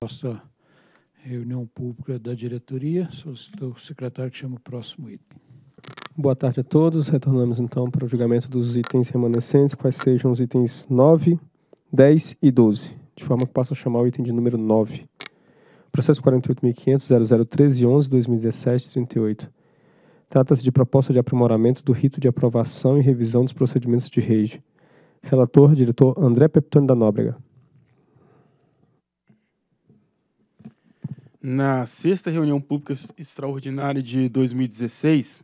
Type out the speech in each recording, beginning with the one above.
nossa reunião pública da diretoria. Solicito o secretário que chama o próximo item. Boa tarde a todos. Retornamos então para o julgamento dos itens remanescentes, quais sejam os itens 9, 10 e 12, de forma que possa chamar o item de número 9. Processo 48.500.0013.11.2017.38. 38 Trata-se de proposta de aprimoramento do rito de aprovação e revisão dos procedimentos de rege. Relator, diretor André Peptoni da Nóbrega. na sexta reunião pública extraordinária de 2016,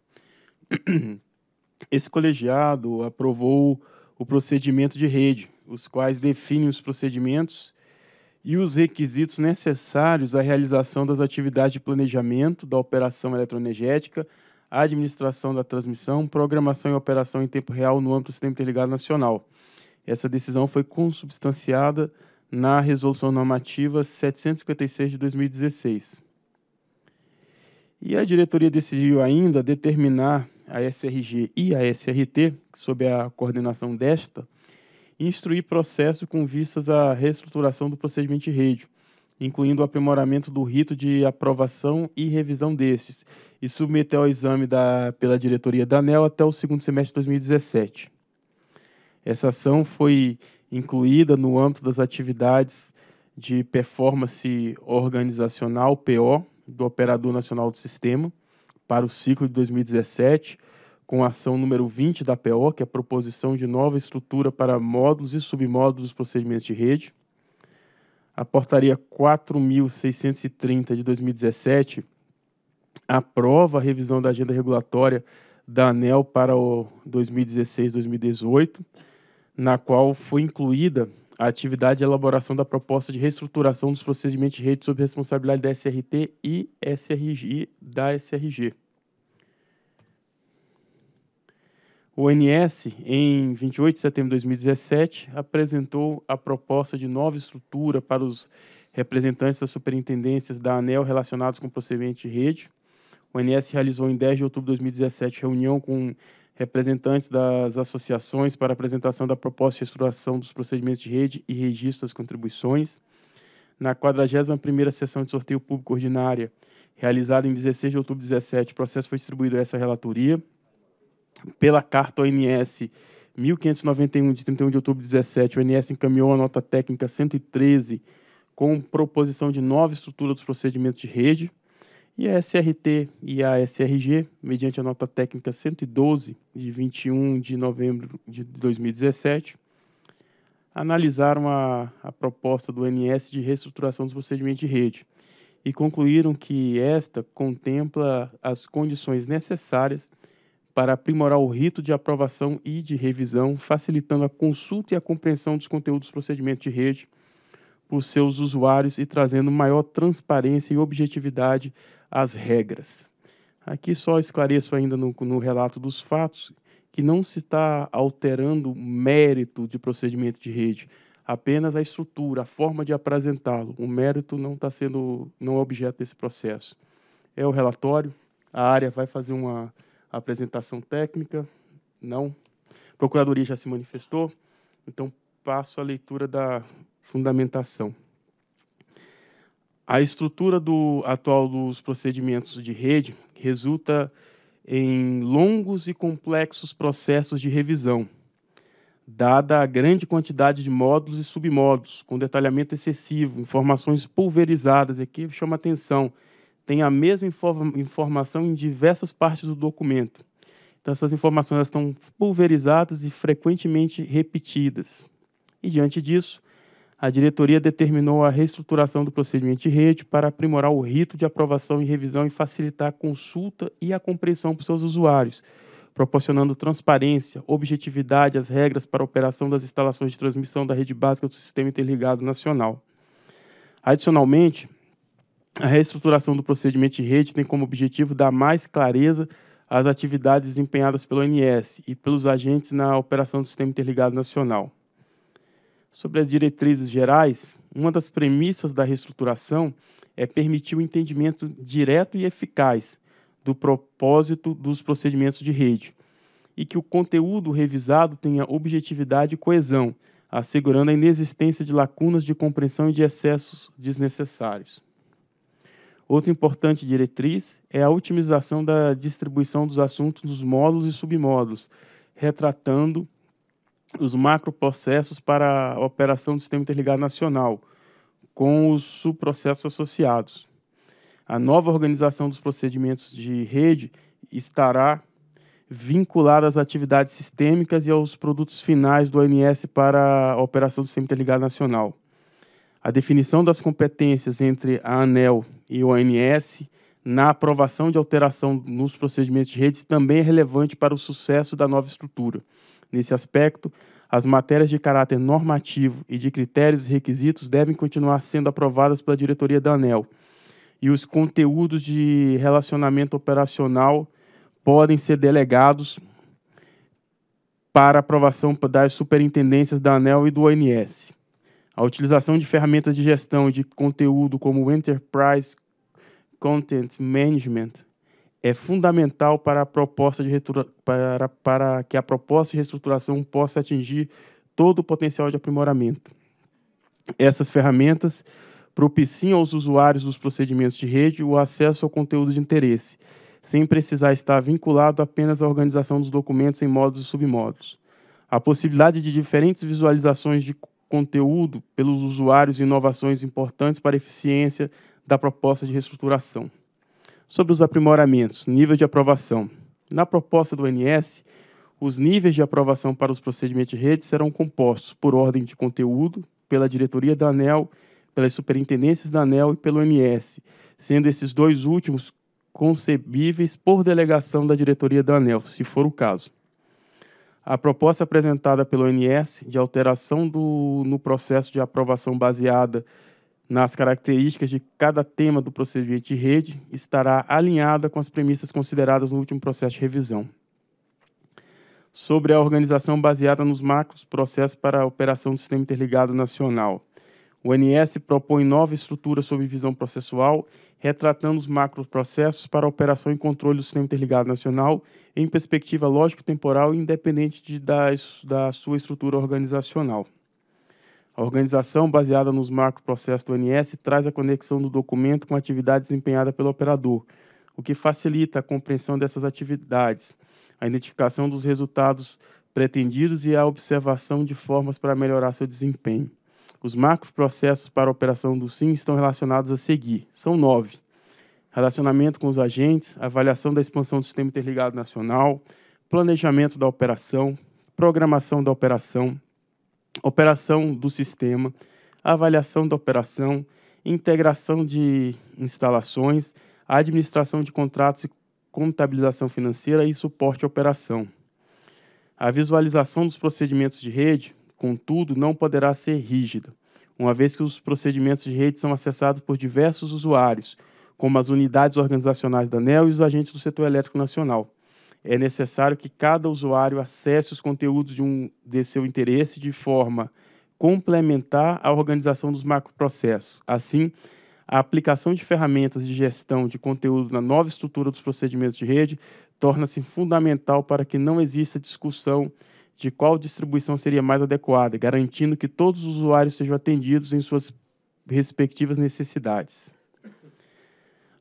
esse colegiado aprovou o procedimento de rede, os quais definem os procedimentos e os requisitos necessários à realização das atividades de planejamento da operação eletroenergética, administração da transmissão, programação e operação em tempo real no âmbito do Sistema Interligado Nacional. Essa decisão foi consubstanciada na Resolução Normativa 756 de 2016. E a diretoria decidiu ainda determinar a SRG e a SRT, sob a coordenação desta, instruir processo com vistas à reestruturação do procedimento de rede, incluindo o aprimoramento do rito de aprovação e revisão destes, e submeter ao exame da, pela diretoria da ANEL até o segundo semestre de 2017. Essa ação foi incluída no âmbito das atividades de performance organizacional, PO, do Operador Nacional do Sistema, para o ciclo de 2017, com a ação número 20 da PO, que é a proposição de nova estrutura para módulos e submódulos dos procedimentos de rede. A portaria 4630 de 2017 aprova a revisão da agenda regulatória da ANEL para o 2016-2018 na qual foi incluída a atividade de elaboração da proposta de reestruturação dos procedimentos de rede sob responsabilidade da SRT e SRG da SRG. O ONS, em 28 de setembro de 2017, apresentou a proposta de nova estrutura para os representantes das superintendências da ANEL relacionados com o procedimento de rede. O ONS realizou, em 10 de outubro de 2017, reunião com representantes das associações para apresentação da proposta de estruturação dos procedimentos de rede e registro das contribuições. Na 41ª sessão de sorteio público ordinária, realizada em 16 de outubro de 2017, o processo foi distribuído a essa relatoria pela carta ONS 1591 de 31 de outubro de 2017. O ONS encaminhou a nota técnica 113 com proposição de nova estrutura dos procedimentos de rede e a SRT e a SRG, mediante a nota técnica 112 de 21 de novembro de 2017, analisaram a, a proposta do NS de reestruturação dos procedimentos de rede e concluíram que esta contempla as condições necessárias para aprimorar o rito de aprovação e de revisão, facilitando a consulta e a compreensão dos conteúdos dos procedimentos de rede por seus usuários e trazendo maior transparência e objetividade as regras. Aqui só esclareço ainda no, no relato dos fatos que não se está alterando o mérito de procedimento de rede, apenas a estrutura, a forma de apresentá-lo. O mérito não está sendo, não é objeto desse processo. É o relatório, a área vai fazer uma apresentação técnica, não. A Procuradoria já se manifestou, então passo a leitura da fundamentação. A estrutura do atual dos procedimentos de rede resulta em longos e complexos processos de revisão, dada a grande quantidade de módulos e submódulos, com detalhamento excessivo, informações pulverizadas. Aqui chama atenção, tem a mesma informação em diversas partes do documento. Então, essas informações estão pulverizadas e frequentemente repetidas. E, diante disso, a diretoria determinou a reestruturação do procedimento de rede para aprimorar o rito de aprovação e revisão e facilitar a consulta e a compreensão para os seus usuários, proporcionando transparência, objetividade às regras para a operação das instalações de transmissão da rede básica do Sistema Interligado Nacional. Adicionalmente, a reestruturação do procedimento de rede tem como objetivo dar mais clareza às atividades desempenhadas pelo ONS e pelos agentes na operação do Sistema Interligado Nacional. Sobre as diretrizes gerais, uma das premissas da reestruturação é permitir o entendimento direto e eficaz do propósito dos procedimentos de rede e que o conteúdo revisado tenha objetividade e coesão, assegurando a inexistência de lacunas de compreensão e de excessos desnecessários. Outra importante diretriz é a otimização da distribuição dos assuntos nos módulos e submódulos, retratando os macroprocessos para a operação do Sistema Interligado Nacional, com os subprocessos associados. A nova organização dos procedimentos de rede estará vinculada às atividades sistêmicas e aos produtos finais do ANS para a operação do Sistema Interligado Nacional. A definição das competências entre a ANEL e o ANS na aprovação de alteração nos procedimentos de redes também é relevante para o sucesso da nova estrutura. Nesse aspecto, as matérias de caráter normativo e de critérios e requisitos devem continuar sendo aprovadas pela diretoria da ANEL. E os conteúdos de relacionamento operacional podem ser delegados para aprovação das superintendências da ANEL e do ONS. A utilização de ferramentas de gestão de conteúdo como o Enterprise Content Management é fundamental para, a proposta de para, para que a proposta de reestruturação possa atingir todo o potencial de aprimoramento. Essas ferramentas propiciam aos usuários dos procedimentos de rede o acesso ao conteúdo de interesse, sem precisar estar vinculado apenas à organização dos documentos em modos e submodos. A possibilidade de diferentes visualizações de conteúdo pelos usuários e inovações importantes para a eficiência da proposta de reestruturação sobre os aprimoramentos, nível de aprovação. Na proposta do ONS, os níveis de aprovação para os procedimentos de rede serão compostos por ordem de conteúdo, pela diretoria da ANEL, pelas superintendências da ANEL e pelo ONS, sendo esses dois últimos concebíveis por delegação da diretoria da ANEL, se for o caso. A proposta apresentada pelo ONS de alteração do, no processo de aprovação baseada nas características de cada tema do procedimento de rede, estará alinhada com as premissas consideradas no último processo de revisão. Sobre a organização baseada nos macros processos para a operação do Sistema Interligado Nacional. O NS propõe nova estrutura sob visão processual, retratando os macroprocessos para a operação e controle do Sistema Interligado Nacional em perspectiva lógico-temporal independente de, da, da sua estrutura organizacional. A organização baseada nos processos do ONS traz a conexão do documento com a atividade desempenhada pelo operador, o que facilita a compreensão dessas atividades, a identificação dos resultados pretendidos e a observação de formas para melhorar seu desempenho. Os processos para a operação do SIM estão relacionados a seguir. São nove. Relacionamento com os agentes, avaliação da expansão do Sistema Interligado Nacional, planejamento da operação, programação da operação, operação do sistema, avaliação da operação, integração de instalações, administração de contratos e contabilização financeira e suporte à operação. A visualização dos procedimentos de rede, contudo, não poderá ser rígida, uma vez que os procedimentos de rede são acessados por diversos usuários, como as unidades organizacionais da ANEL e os agentes do setor elétrico nacional é necessário que cada usuário acesse os conteúdos de, um, de seu interesse de forma complementar à organização dos macroprocessos. Assim, a aplicação de ferramentas de gestão de conteúdo na nova estrutura dos procedimentos de rede torna-se fundamental para que não exista discussão de qual distribuição seria mais adequada, garantindo que todos os usuários sejam atendidos em suas respectivas necessidades.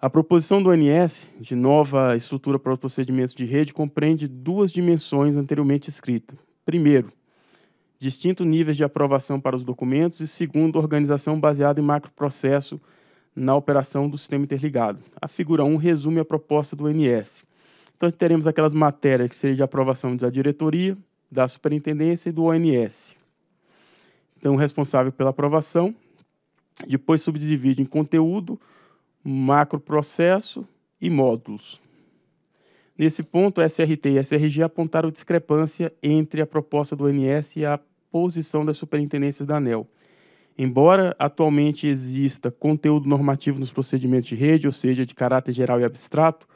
A proposição do ONS de nova estrutura para os procedimentos de rede compreende duas dimensões anteriormente escritas. Primeiro, distintos níveis de aprovação para os documentos e, segundo, organização baseada em macroprocesso na operação do sistema interligado. A figura 1 resume a proposta do ONS. Então, teremos aquelas matérias que seriam de aprovação da diretoria, da superintendência e do ONS. Então, o responsável pela aprovação, depois subdivide em conteúdo, macroprocesso e módulos. Nesse ponto, a SRT e a SRG apontaram discrepância entre a proposta do ONS e a posição das superintendências da ANEL. Embora atualmente exista conteúdo normativo nos procedimentos de rede, ou seja, de caráter geral e abstrato,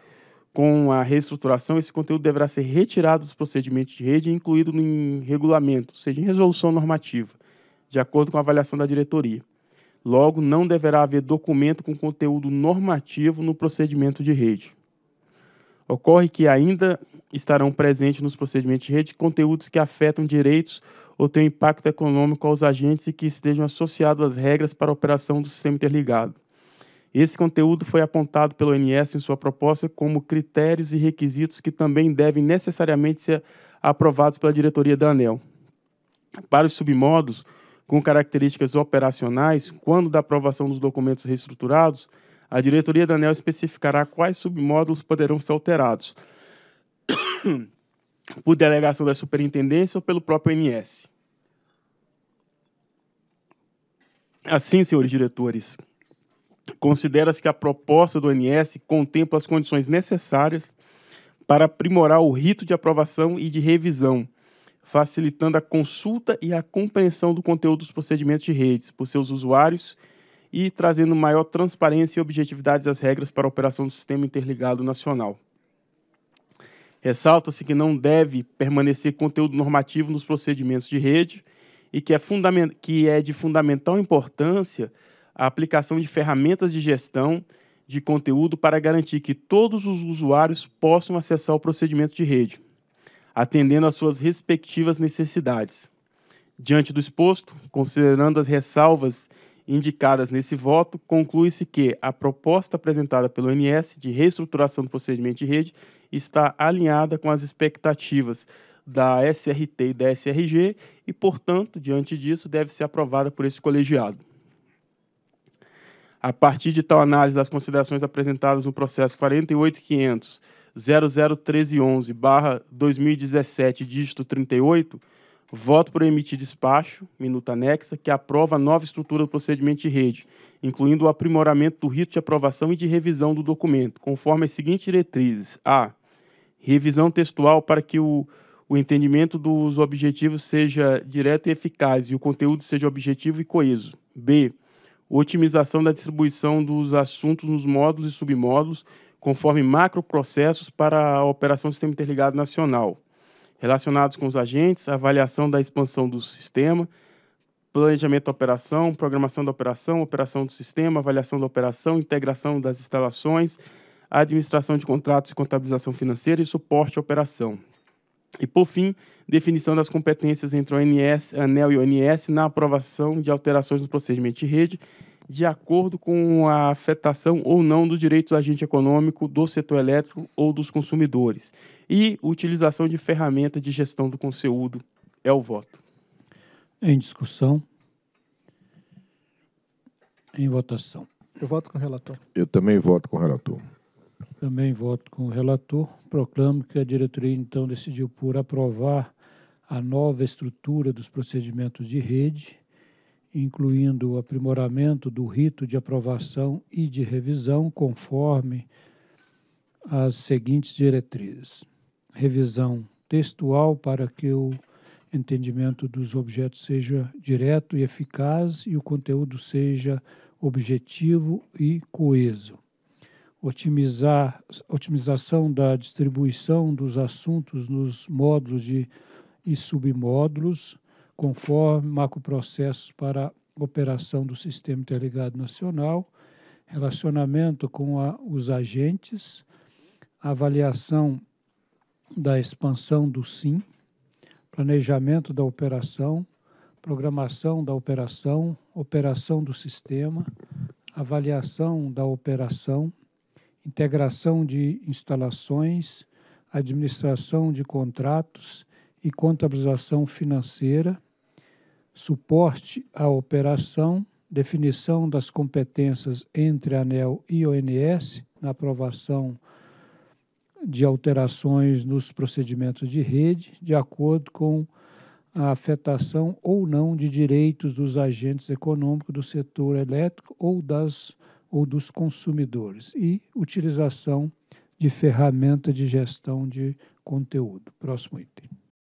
com a reestruturação, esse conteúdo deverá ser retirado dos procedimentos de rede e incluído em regulamento, ou seja, em resolução normativa, de acordo com a avaliação da diretoria. Logo, não deverá haver documento com conteúdo normativo no procedimento de rede. Ocorre que ainda estarão presentes nos procedimentos de rede conteúdos que afetam direitos ou têm impacto econômico aos agentes e que estejam associados às regras para a operação do sistema interligado. Esse conteúdo foi apontado pelo ONS em sua proposta como critérios e requisitos que também devem necessariamente ser aprovados pela diretoria da ANEL. Para os submodos, com características operacionais, quando da aprovação dos documentos reestruturados, a diretoria da ANEL especificará quais submódulos poderão ser alterados por delegação da superintendência ou pelo próprio NS. Assim, senhores diretores, considera-se que a proposta do ANS contempla as condições necessárias para aprimorar o rito de aprovação e de revisão, facilitando a consulta e a compreensão do conteúdo dos procedimentos de redes por seus usuários e trazendo maior transparência e objetividade às regras para a operação do sistema interligado nacional. Ressalta-se que não deve permanecer conteúdo normativo nos procedimentos de rede e que é, que é de fundamental importância a aplicação de ferramentas de gestão de conteúdo para garantir que todos os usuários possam acessar o procedimento de rede, atendendo às suas respectivas necessidades. Diante do exposto, considerando as ressalvas indicadas nesse voto, conclui-se que a proposta apresentada pelo ONS de reestruturação do procedimento de rede está alinhada com as expectativas da SRT e da SRG e, portanto, diante disso, deve ser aprovada por esse colegiado. A partir de tal análise das considerações apresentadas no processo 48500 001311 barra 2017, dígito 38, voto por emitir despacho, minuta anexa, que aprova a nova estrutura do procedimento de rede, incluindo o aprimoramento do rito de aprovação e de revisão do documento, conforme as seguintes diretrizes. A. Revisão textual para que o, o entendimento dos objetivos seja direto e eficaz e o conteúdo seja objetivo e coeso. B. Otimização da distribuição dos assuntos nos módulos e submódulos, conforme macroprocessos para a operação do Sistema Interligado Nacional, relacionados com os agentes, avaliação da expansão do sistema, planejamento da operação, programação da operação, operação do sistema, avaliação da operação, integração das instalações, administração de contratos e contabilização financeira e suporte à operação. E, por fim, definição das competências entre o ANS, ANEL e o ONS na aprovação de alterações no procedimento de rede de acordo com a afetação ou não do direito do agente econômico, do setor elétrico ou dos consumidores. E utilização de ferramenta de gestão do conteúdo é o voto. Em discussão. Em votação. Eu voto com o relator. Eu também voto com o relator. Também voto com o relator. Proclamo que a diretoria, então, decidiu por aprovar a nova estrutura dos procedimentos de rede incluindo o aprimoramento do rito de aprovação e de revisão, conforme as seguintes diretrizes: revisão textual para que o entendimento dos objetos seja direto e eficaz e o conteúdo seja objetivo e coeso. Otimizar, otimização da distribuição dos assuntos nos módulos de, e submódulos, conforme macroprocessos para operação do Sistema Interligado Nacional, relacionamento com a, os agentes, avaliação da expansão do SIM, planejamento da operação, programação da operação, operação do sistema, avaliação da operação, integração de instalações, administração de contratos e contabilização financeira suporte à operação, definição das competências entre ANEL e ONS na aprovação de alterações nos procedimentos de rede, de acordo com a afetação ou não de direitos dos agentes econômicos do setor elétrico ou, das, ou dos consumidores e utilização de ferramenta de gestão de conteúdo. Próximo item.